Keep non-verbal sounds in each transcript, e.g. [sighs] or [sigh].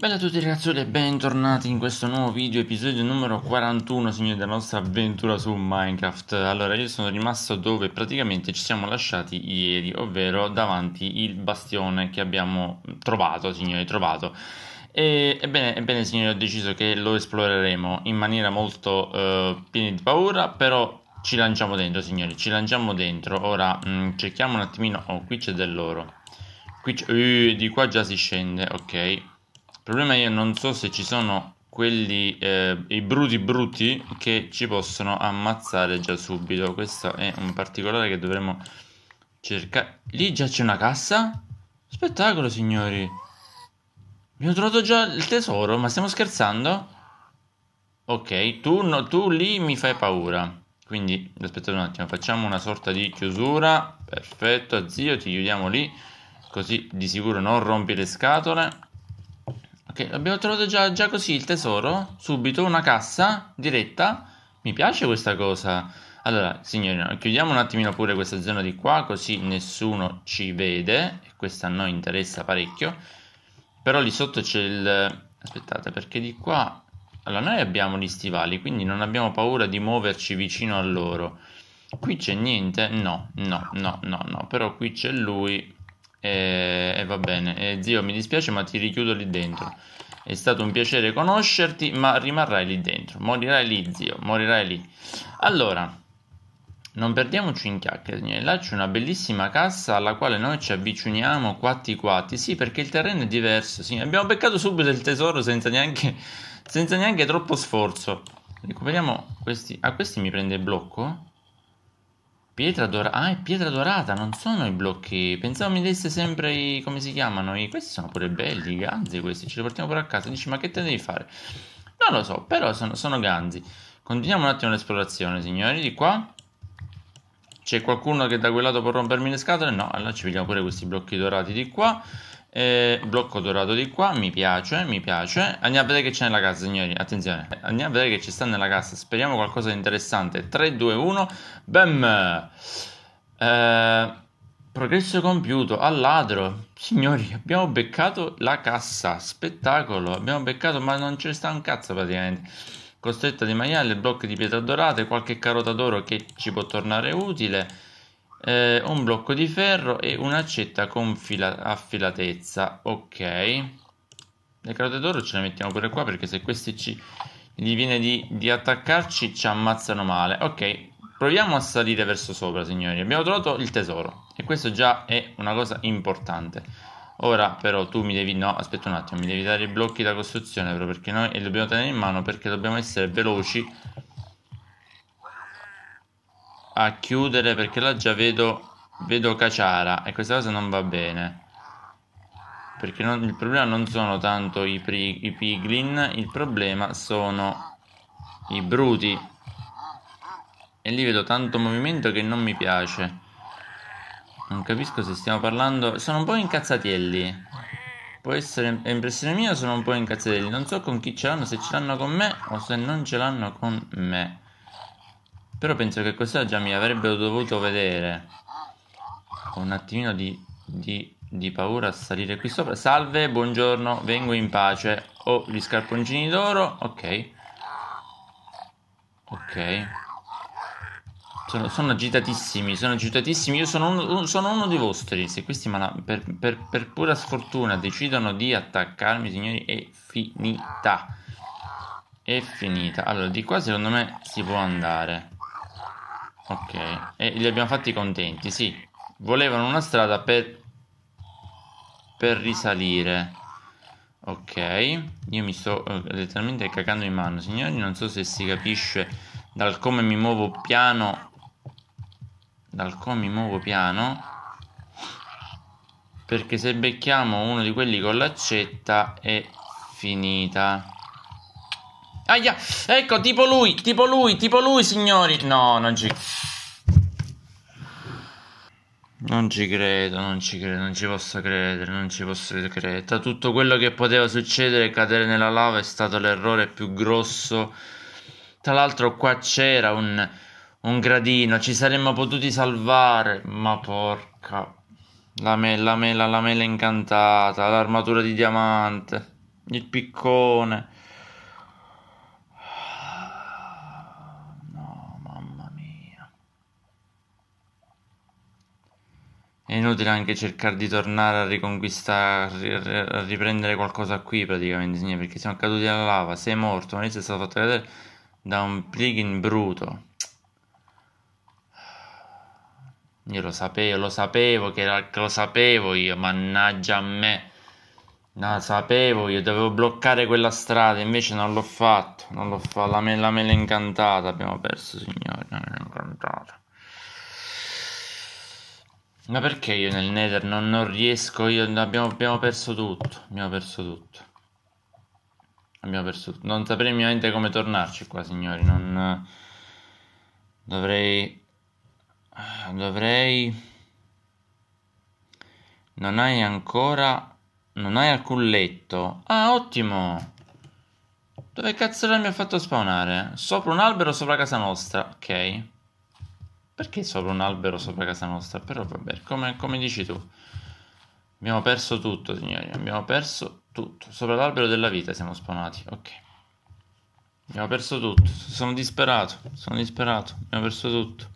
Bella a tutti ragazzi e bentornati in questo nuovo video, episodio numero 41 signori della nostra avventura su Minecraft Allora io sono rimasto dove praticamente ci siamo lasciati ieri, ovvero davanti il bastione che abbiamo trovato signori, trovato e, ebbene, ebbene, signori ho deciso che lo esploreremo in maniera molto eh, piena di paura però ci lanciamo dentro signori, ci lanciamo dentro Ora mh, mm, cerchiamo un attimino, oh qui c'è dell'oro Qui eh, di qua già si scende, ok problema è io non so se ci sono quelli, eh, i bruti brutti che ci possono ammazzare già subito. Questo è un particolare che dovremmo cercare. Lì già c'è una cassa? Spettacolo, signori. Abbiamo trovato già il tesoro, ma stiamo scherzando? Ok, tu, no, tu lì mi fai paura. Quindi, aspettate un attimo, facciamo una sorta di chiusura. Perfetto, zio, ti chiudiamo lì. Così di sicuro non rompi le scatole. Ok, abbiamo trovato già, già così il tesoro, subito, una cassa diretta. Mi piace questa cosa. Allora, signori, chiudiamo un attimino pure questa zona di qua, così nessuno ci vede. E questa a noi interessa parecchio. Però lì sotto c'è il... Aspettate, perché di qua... Allora, noi abbiamo gli stivali, quindi non abbiamo paura di muoverci vicino a loro. Qui c'è niente? No, no, no, no, no. Però qui c'è lui. E, e va bene. E, zio, mi dispiace, ma ti richiudo lì dentro. È stato un piacere conoscerti, ma rimarrai lì dentro. Morirai lì, zio, morirai lì. Allora. Non perdiamoci in chiacchiere, là c'è una bellissima cassa alla quale noi ci avviciniamo quatti quatti, sì perché il terreno è diverso, sì. abbiamo beccato subito il tesoro senza neanche, senza neanche troppo sforzo. Recuperiamo questi, a ah, questi mi prende blocco? Pietra dorata. Ah, è pietra dorata, non sono i blocchi. Pensavo mi desse sempre i. come si chiamano? I... Questi sono pure belli, i ganzi questi. Ce li portiamo pure a casa. Dici, ma che te devi fare? Non lo so, però sono, sono ganzi. Continuiamo un attimo l'esplorazione, signori. Di qua. C'è qualcuno che da quel lato può rompermi le scatole? No, allora ci vediamo pure questi blocchi dorati di qua eh, blocco dorato di qua, mi piace, mi piace. Andiamo a vedere che c'è nella cassa, signori, attenzione. Andiamo a vedere che ci sta nella cassa, speriamo qualcosa di interessante. 3, 2, 1, bam! Eh, progresso compiuto, al ladro. Signori, abbiamo beccato la cassa, spettacolo. Abbiamo beccato, ma non ce ne sta un cazzo praticamente. Costretta di maiale, blocchi di pietra dorate, qualche carota d'oro che ci può tornare utile eh, un blocco di ferro e un'accetta con fila affilatezza ok le carote d'oro ce le mettiamo pure qua perché se questi ci gli viene di, di attaccarci ci ammazzano male ok Proviamo a salire verso sopra, signori. Abbiamo trovato il tesoro. E questo già è una cosa importante. Ora, però, tu mi devi... No, aspetta un attimo. Mi devi dare i blocchi da costruzione, però, perché noi li dobbiamo tenere in mano, perché dobbiamo essere veloci a chiudere perché là già vedo, vedo Caciara e questa cosa non va bene. Perché non, il problema non sono tanto i, pri, i piglin, il problema sono i bruti. E lì vedo tanto movimento che non mi piace. Non capisco se stiamo parlando... Sono un po' incazzatielli. Può essere è impressione mia, sono un po' incazzatielli. Non so con chi ce l'hanno, se ce l'hanno con me o se non ce l'hanno con me. Però penso che questa già mi avrebbe dovuto vedere. Ho un attimino di, di, di paura a salire qui sopra. Salve, buongiorno, vengo in pace. Ho gli scarponcini d'oro. Ok. Ok. Sono, sono, agitatissimi, sono agitatissimi. Io sono, un, sono uno dei vostri. Se questi mala, per, per, per, pura sfortuna decidono di attaccarmi, signori, è finita. È finita. Allora, di qua secondo me si può andare. Ok, e li abbiamo fatti contenti, sì. Volevano una strada per, per risalire. Ok, io mi sto eh, letteralmente cagando in mano, signori, non so se si capisce dal come mi muovo piano. Dal come mi muovo piano. Perché se becchiamo uno di quelli con l'accetta è finita. Aia, ecco, tipo lui, tipo lui, tipo lui, signori. No, non ci... Non ci credo, non ci credo, non ci posso credere, non ci posso credere. tutto quello che poteva succedere, cadere nella lava è stato l'errore più grosso. Tra l'altro qua c'era un, un gradino, ci saremmo potuti salvare, ma porca... La mela, la mela, la mela incantata, l'armatura di diamante, il piccone... inutile anche cercare di tornare a riconquistare, a riprendere qualcosa qui praticamente, signore, perché siamo caduti alla lava, sei morto, ma adesso è stato fatto vedere da un plugin bruto. Io lo sapevo, lo sapevo che, era, che lo sapevo io, mannaggia a me. No, sapevo io, dovevo bloccare quella strada, invece non l'ho fatto, non l'ho fatto, la, me, la mela incantata abbiamo perso, signore, la mela incantata. Ma perché io nel Nether non, non riesco? Io, abbiamo, abbiamo, perso tutto. Abbiamo perso tutto. Abbiamo perso tutto. Non saprei niente come tornarci qua, signori. Non. Dovrei. Dovrei. Non hai ancora. Non hai alcun letto. Ah, ottimo! Dove cazzo mi ha fatto spawnare? Sopra un albero, sopra casa nostra. Ok perché sopra un albero sopra casa nostra? Però vabbè, come, come dici tu, abbiamo perso tutto, signori, abbiamo perso tutto. Sopra l'albero della vita siamo spawnati, ok. Abbiamo perso tutto, sono disperato, sono disperato, abbiamo perso tutto.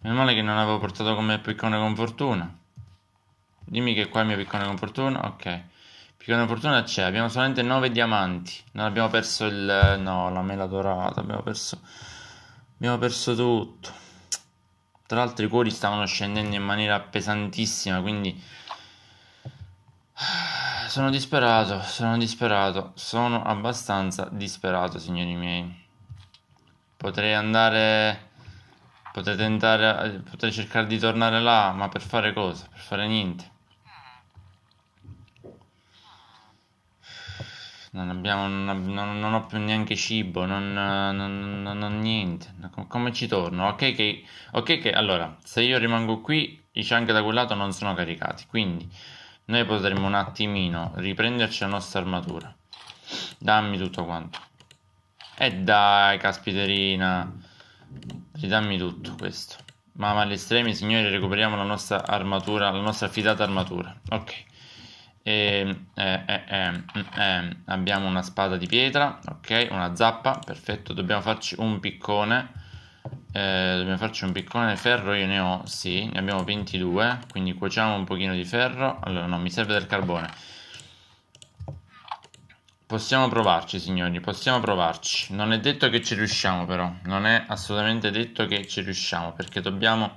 Meno male che non avevo portato con me il piccone con fortuna. Dimmi che qua è il mio piccone con fortuna, ok. Piccone con fortuna c'è, abbiamo solamente 9 diamanti. Non abbiamo perso il... no, la mela dorata, abbiamo perso... Abbiamo perso tutto. Tra l'altro i cuori stavano scendendo in maniera pesantissima, quindi [sighs] sono disperato, sono disperato, sono abbastanza disperato, signori miei. Potrei andare potrei tentare potrei cercare di tornare là, ma per fare cosa? Per fare niente. non abbiamo, non, non ho più neanche cibo, non, non, non, non niente. Come ci torno? Ok che, ok che, allora, se io rimango qui, i chunk da quel lato non sono caricati, quindi noi potremmo un attimino riprenderci la nostra armatura. Dammi tutto quanto. E dai, caspiterina. Ridammi tutto questo. Mamma agli estremi, signori, recuperiamo la nostra armatura, la nostra affidata armatura. Ok. E, eh, eh, eh, abbiamo una spada di pietra, ok, una zappa, perfetto, dobbiamo farci un piccone, eh, dobbiamo farci un piccone di ferro, io ne ho, sì, ne abbiamo 22, quindi cuociamo un pochino di ferro, allora no, mi serve del carbone. Possiamo provarci signori, possiamo provarci, non è detto che ci riusciamo però, non è assolutamente detto che ci riusciamo perché dobbiamo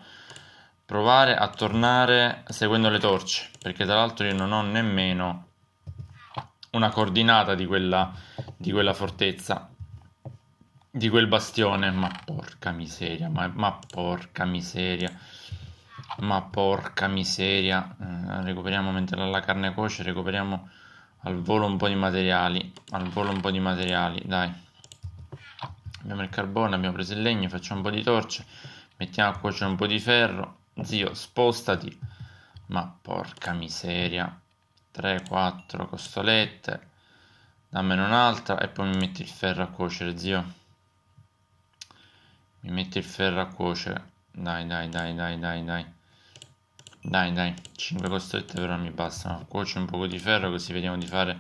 provare a tornare seguendo le torce, perché tra l'altro io non ho nemmeno una coordinata di quella, di quella fortezza, di quel bastione, ma porca miseria, ma, ma porca miseria, ma porca miseria, eh, recuperiamo mentre la carne cuoce, recuperiamo al volo un po' di materiali, al volo un po' di materiali, dai. Abbiamo il carbone, abbiamo preso il legno, facciamo un po' di torce, mettiamo a cuocere un po' di ferro, Zio, spostati. Ma porca miseria. 3, 4 costolette. Dammene un'altra e poi mi metti il ferro a cuocere, zio. Mi metti il ferro a cuocere. Dai, dai, dai, dai, dai, dai. Dai, dai, 5 costolette però mi bastano. Cuocio un poco di ferro così vediamo di fare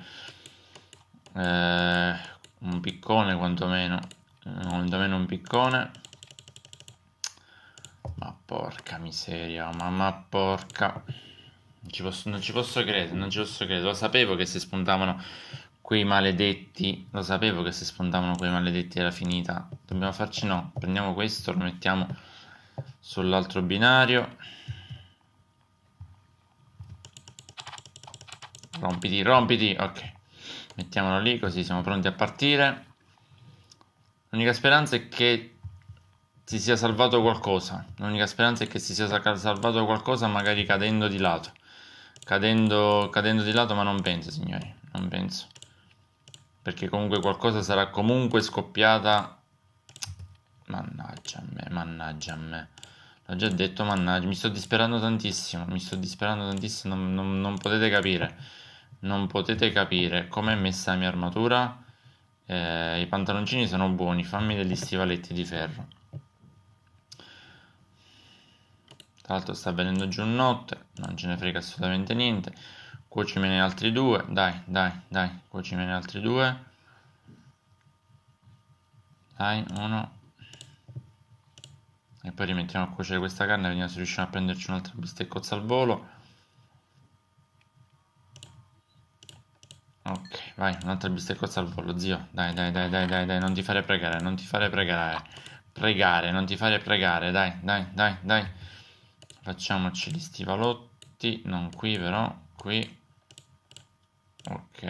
eh, un piccone quantomeno. Quantomeno un piccone. Ma porca miseria, mamma porca. Non ci, posso, non ci posso credere, non ci posso credere. Lo sapevo che si spuntavano quei maledetti, lo sapevo che si spuntavano quei maledetti era finita. Dobbiamo farci no. Prendiamo questo, lo mettiamo sull'altro binario. Rompiti, rompiti, ok. Mettiamolo lì così siamo pronti a partire. L'unica speranza è che si sia salvato qualcosa. L'unica speranza è che si sia salvato qualcosa, magari cadendo di lato. Cadendo, cadendo di lato, ma non penso, signori. Non penso. Perché comunque qualcosa sarà comunque scoppiata. Mannaggia a me, mannaggia a me. L'ho già detto, mannaggia. Mi sto disperando tantissimo. Mi sto disperando tantissimo. Non, non, non potete capire. Non potete capire com'è messa la mia armatura. Eh, I pantaloncini sono buoni. Fammi degli stivaletti di ferro. Tra l'altro sta venendo giù notte, non ce ne frega assolutamente niente. Cuocimene altri due, dai, dai, dai, cuocimene altri due. Dai, uno. E poi rimettiamo a cuocere questa carne, vediamo se riusciamo a prenderci un'altra bisteccozza al volo. Ok, vai, un'altra bisteccozza al volo, zio. Dai, dai, dai, dai, dai, dai, non ti fare pregare, non ti fare pregare. Pregare, non ti fare pregare, dai, dai, dai, dai facciamoci gli stivalotti non qui però qui ok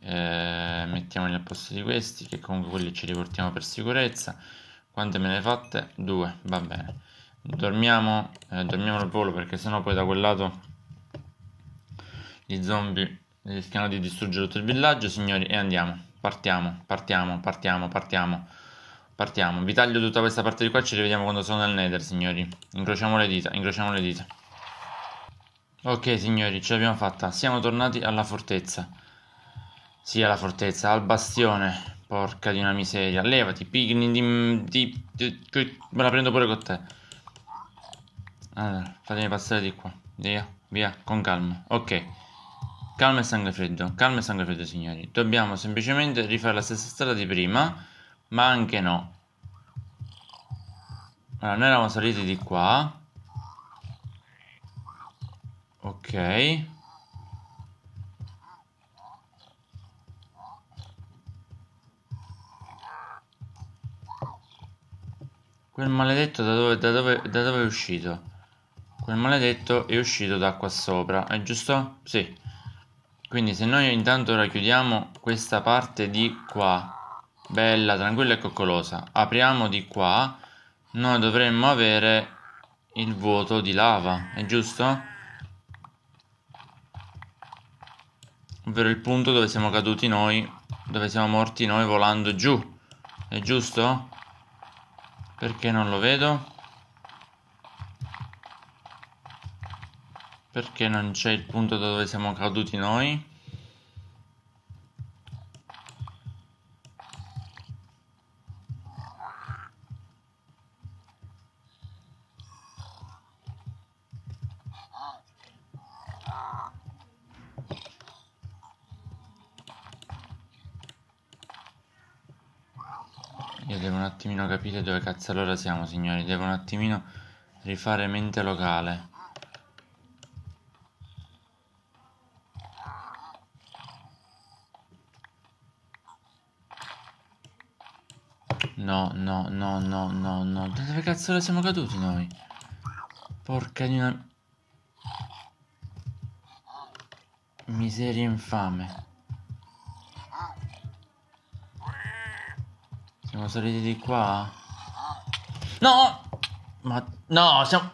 eh, mettiamoli al posto di questi che comunque quelli ci riportiamo per sicurezza quante me ne fatte? due va bene dormiamo eh, dormiamo al volo perché sennò poi da quel lato gli zombie rischiano di distruggere tutto il villaggio signori e andiamo partiamo partiamo partiamo partiamo Partiamo, vi taglio tutta questa parte di qua ci rivediamo quando sono nel nether, signori. Incrociamo le dita, incrociamo le dita. Ok, signori, ce l'abbiamo fatta. Siamo tornati alla fortezza. Sì, alla fortezza, al bastione. Porca di una miseria. Levati, pigni di... di, di, di me la prendo pure con te. Allora, fatemi passare di qua. Via, via, con calma. Ok. Calma e sangue freddo, calma e sangue freddo, signori. Dobbiamo semplicemente rifare la stessa strada di prima ma anche no. Allora, noi eravamo saliti di qua. Ok. Quel maledetto da dove, da, dove, da dove è uscito? Quel maledetto è uscito da qua sopra, è giusto? Sì. Quindi se noi intanto ora chiudiamo questa parte di qua bella, tranquilla e coccolosa. Apriamo di qua, noi dovremmo avere il vuoto di lava, è giusto? Ovvero il punto dove siamo caduti noi, dove siamo morti noi volando giù, è giusto? Perché non lo vedo? Perché non c'è il punto dove siamo caduti noi? devo un attimino capire dove cazzo allora siamo, signori. Devo un attimino rifare mente locale. No, no, no, no, no, no. Da dove cazzo siamo caduti noi? Porca di una... Miseria infame. Siamo saliti di qua? No! Ma no, siamo...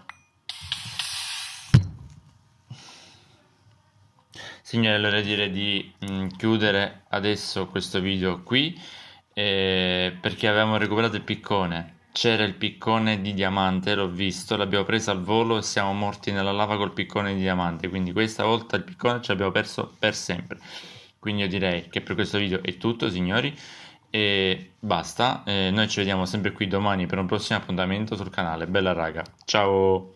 Signore, allora direi di mm, chiudere adesso questo video qui eh, perché avevamo recuperato il piccone. C'era il piccone di diamante, l'ho visto, l'abbiamo preso al volo e siamo morti nella lava col piccone di diamante. Quindi questa volta il piccone ci abbiamo perso per sempre. Quindi io direi che per questo video è tutto, signori e basta, eh, noi ci vediamo sempre qui domani per un prossimo appuntamento sul canale. Bella raga, ciao!